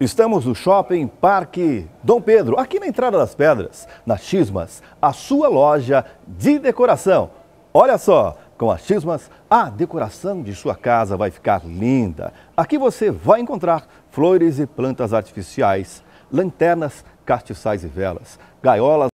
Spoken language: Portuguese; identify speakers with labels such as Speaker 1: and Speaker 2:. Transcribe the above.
Speaker 1: Estamos no Shopping Parque Dom Pedro, aqui na Entrada das Pedras, na Xismas, a sua loja de decoração. Olha só, com a Xismas, a decoração de sua casa vai ficar linda. Aqui você vai encontrar flores e plantas artificiais, lanternas, castiçais e velas, gaiolas.